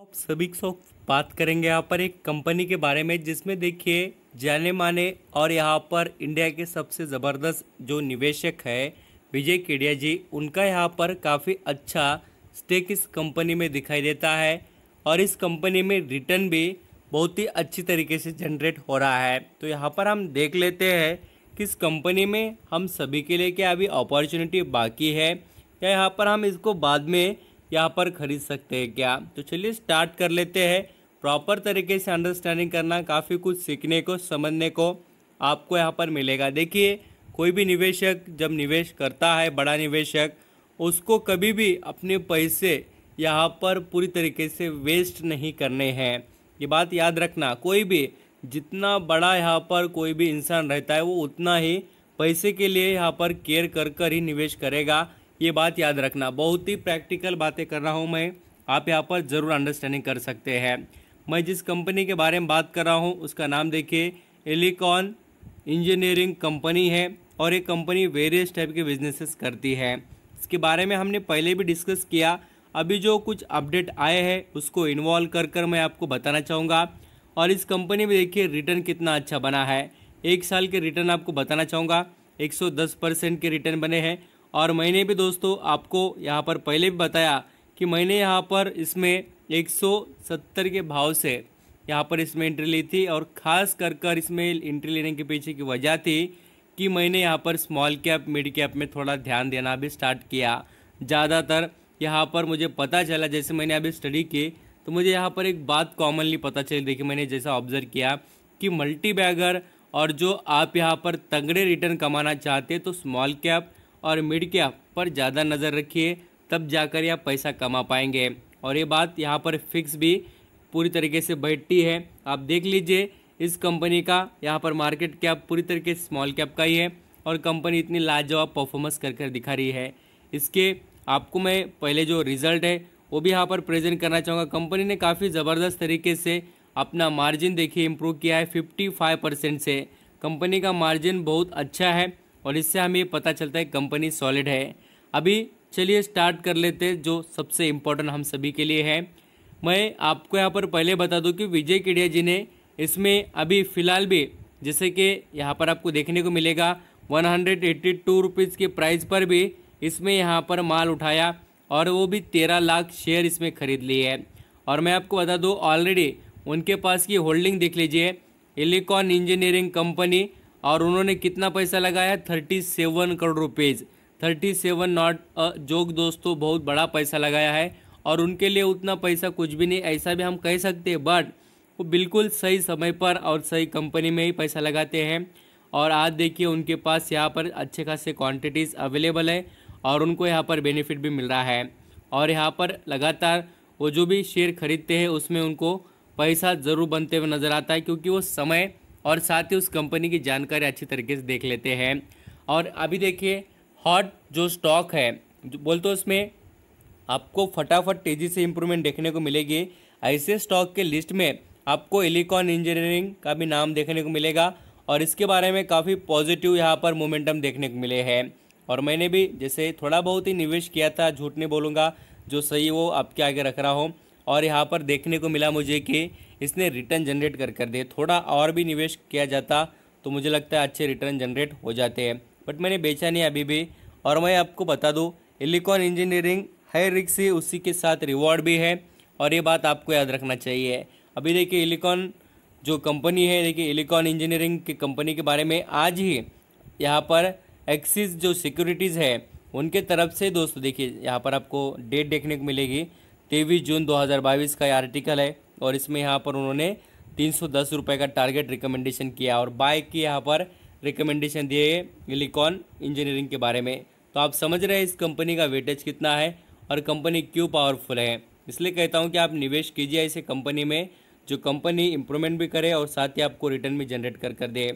आप सभी बात करेंगे यहाँ पर एक कंपनी के बारे में जिसमें देखिए जाने माने और यहाँ पर इंडिया के सबसे ज़बरदस्त जो निवेशक है विजय केडिया जी उनका यहाँ पर काफ़ी अच्छा स्टेक इस कंपनी में दिखाई देता है और इस कंपनी में रिटर्न भी बहुत ही अच्छी तरीके से जनरेट हो रहा है तो यहाँ पर हम देख लेते हैं कि इस कंपनी में हम सभी के लिए क्या अभी अपॉर्चुनिटी बाकी है या यहाँ पर हम इसको बाद में यहाँ पर खरीद सकते हैं क्या तो चलिए स्टार्ट कर लेते हैं प्रॉपर तरीके से अंडरस्टैंडिंग करना काफ़ी कुछ सीखने को समझने को आपको यहाँ पर मिलेगा देखिए कोई भी निवेशक जब निवेश करता है बड़ा निवेशक उसको कभी भी अपने पैसे यहाँ पर पूरी तरीके से वेस्ट नहीं करने हैं ये बात याद रखना कोई भी जितना बड़ा यहाँ पर कोई भी इंसान रहता है वो उतना ही पैसे के लिए यहाँ पर केयर कर कर ही निवेश करेगा ये बात याद रखना बहुत ही प्रैक्टिकल बातें कर रहा हूँ मैं आप यहाँ पर ज़रूर अंडरस्टैंडिंग कर सकते हैं मैं जिस कंपनी के बारे में बात कर रहा हूँ उसका नाम देखिए एलिकॉन इंजीनियरिंग कंपनी है और ये कंपनी वेरियस टाइप के बिजनेसेस करती है इसके बारे में हमने पहले भी डिस्कस किया अभी जो कुछ अपडेट आए हैं उसको इन्वॉल्व कर कर मैं आपको बताना चाहूँगा और इस कंपनी में देखिए रिटर्न कितना अच्छा बना है एक साल के रिटर्न आपको बताना चाहूँगा एक परसेंट के रिटर्न बने हैं और मैंने भी दोस्तों आपको यहाँ पर पहले भी बताया कि मैंने यहाँ पर इसमें 170 के भाव से यहाँ पर इसमें एंट्री ली थी और ख़ास कर कर इसमें एंट्री लेने के पीछे की वजह थी कि मैंने यहाँ पर स्मॉल कैप मिड कैप में थोड़ा ध्यान देना भी स्टार्ट किया ज़्यादातर यहाँ पर मुझे पता चला जैसे मैंने अभी स्टडी की तो मुझे यहाँ पर एक बात कॉमनली पता चली देखिए मैंने जैसा ऑब्जर्व किया कि मल्टी बैगर और जो आप यहाँ पर तगड़े रिटर्न कमाना चाहते तो स्मॉल कैप और मिड कैप पर ज़्यादा नज़र रखिए तब जाकर आप पैसा कमा पाएंगे और ये बात यहाँ पर फिक्स भी पूरी तरीके से बैठती है आप देख लीजिए इस कंपनी का यहाँ पर मार्केट कैप पूरी तरीके से स्मॉल कैप का ही है और कंपनी इतनी लाजवाब परफॉर्मेंस कर कर दिखा रही है इसके आपको मैं पहले जो रिज़ल्ट है वो भी यहाँ पर प्रेजेंट करना चाहूँगा कंपनी ने काफ़ी ज़बरदस्त तरीके से अपना मार्जिन देखिए इम्प्रूव किया है 55 परसेंट से कंपनी का मार्जिन बहुत अच्छा है और इससे हमें पता चलता है कंपनी सॉलिड है अभी चलिए स्टार्ट कर लेते जो सबसे इम्पोर्टेंट हम सभी के लिए है मैं आपको यहाँ पर पहले बता दूँ कि विजय किडिया जी ने इसमें अभी फ़िलहाल भी जैसे कि यहाँ पर आपको देखने को मिलेगा one hundred eighty two rupees के प्राइस पर भी इसमें यहाँ पर माल उठाया और वो भी तेरह लाख शेयर इसमें ख़रीद लिए है और मैं आपको बता दूँ ऑलरेडी उनके पास की होल्डिंग देख लीजिए एलिकॉन इंजीनियरिंग कंपनी और उन्होंने कितना पैसा लगाया thirty seven crore rupees thirty seven not joke दोस्तों बहुत बड़ा पैसा लगाया है और उनके लिए उतना पैसा कुछ भी नहीं ऐसा भी हम कह सकते हैं बट वो बिल्कुल सही समय पर और सही कंपनी में ही पैसा लगाते हैं और आज देखिए उनके पास यहाँ पर अच्छे खासे क्वान्टिटीज़ अवेलेबल है और उनको यहाँ पर बेनिफिट भी मिल रहा है और यहाँ पर लगातार वो जो भी शेयर खरीदते हैं उसमें उनको पैसा ज़रूर बनते हुए नज़र आता है क्योंकि वो समय और साथ ही उस कंपनी की जानकारी अच्छी तरीके से देख लेते हैं और अभी देखिए हॉट जो स्टॉक है बोलते तो उसमें आपको फटाफट तेज़ी से इम्प्रूवमेंट देखने को मिलेगी ऐसे स्टॉक के लिस्ट में आपको इलेक्ट्रॉन इंजीनियरिंग का भी नाम देखने को मिलेगा और इसके बारे में काफ़ी पॉजिटिव यहाँ पर मोमेंटम देखने को मिले हैं और मैंने भी जैसे थोड़ा बहुत ही निवेश किया था झूठ नहीं बोलूँगा जो सही वो आपके आगे रख रहा हूँ और यहाँ पर देखने को मिला मुझे कि इसने रिटर्न जनरेट कर कर दे थोड़ा और भी निवेश किया जाता तो मुझे लगता है अच्छे रिटर्न जनरेट हो जाते हैं बट मैंने बेचा नहीं अभी भी और मैं आपको बता दूँ इलिकॉन इंजीनियरिंग है रिक्स ही उसी के साथ रिवॉर्ड भी है और ये बात आपको याद रखना चाहिए अभी देखिए इलिकॉन जो कंपनी है देखिए इलिकॉन इंजीनियरिंग की कंपनी के बारे में आज ही यहाँ पर एक्सिस जो सिक्योरिटीज़ है उनके तरफ से दोस्तों देखिए यहाँ पर आपको डेट देखने को मिलेगी तेईस जून 2022 का ये आर्टिकल है और इसमें यहाँ पर उन्होंने तीन सौ दस रुपये का टारगेट रिकमेंडेशन किया और बाय की यहाँ पर रिकमेंडेशन दिए इलिकॉन इंजीनियरिंग के बारे में तो आप समझ रहे हैं इस कंपनी का वेटेज कितना है और कंपनी क्यों पावरफुल है इसलिए कहता हूँ कि आप निवेश कीजिए ऐसे कंपनी में जो कंपनी इम्प्रूवमेंट भी करे और साथ ही आपको रिटर्न भी जनरेट कर कर दे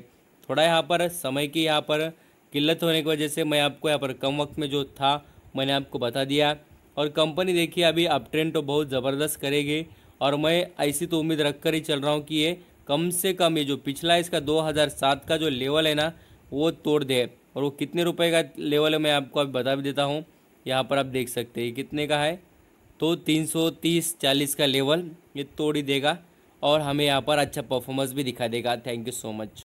थोड़ा यहाँ पर समय की यहाँ पर किल्लत होने की वजह से मैं आपको यहाँ पर कम वक्त में जो था मैंने आपको बता दिया और कंपनी देखिए अभी अप ट्रेंड तो बहुत ज़बरदस्त करेगी और मैं ऐसी तो उम्मीद रख कर ही चल रहा हूँ कि ये कम से कम ये जो पिछला इसका 2007 का जो लेवल है ना वो तोड़ दे और वो कितने रुपए का लेवल है मैं आपको अभी बता भी देता हूँ यहाँ पर आप देख सकते हैं कितने का है तो 330 40 का लेवल ये तोड़ ही देगा और हमें यहाँ पर अच्छा परफॉर्मेंस भी दिखा देगा थैंक यू सो मच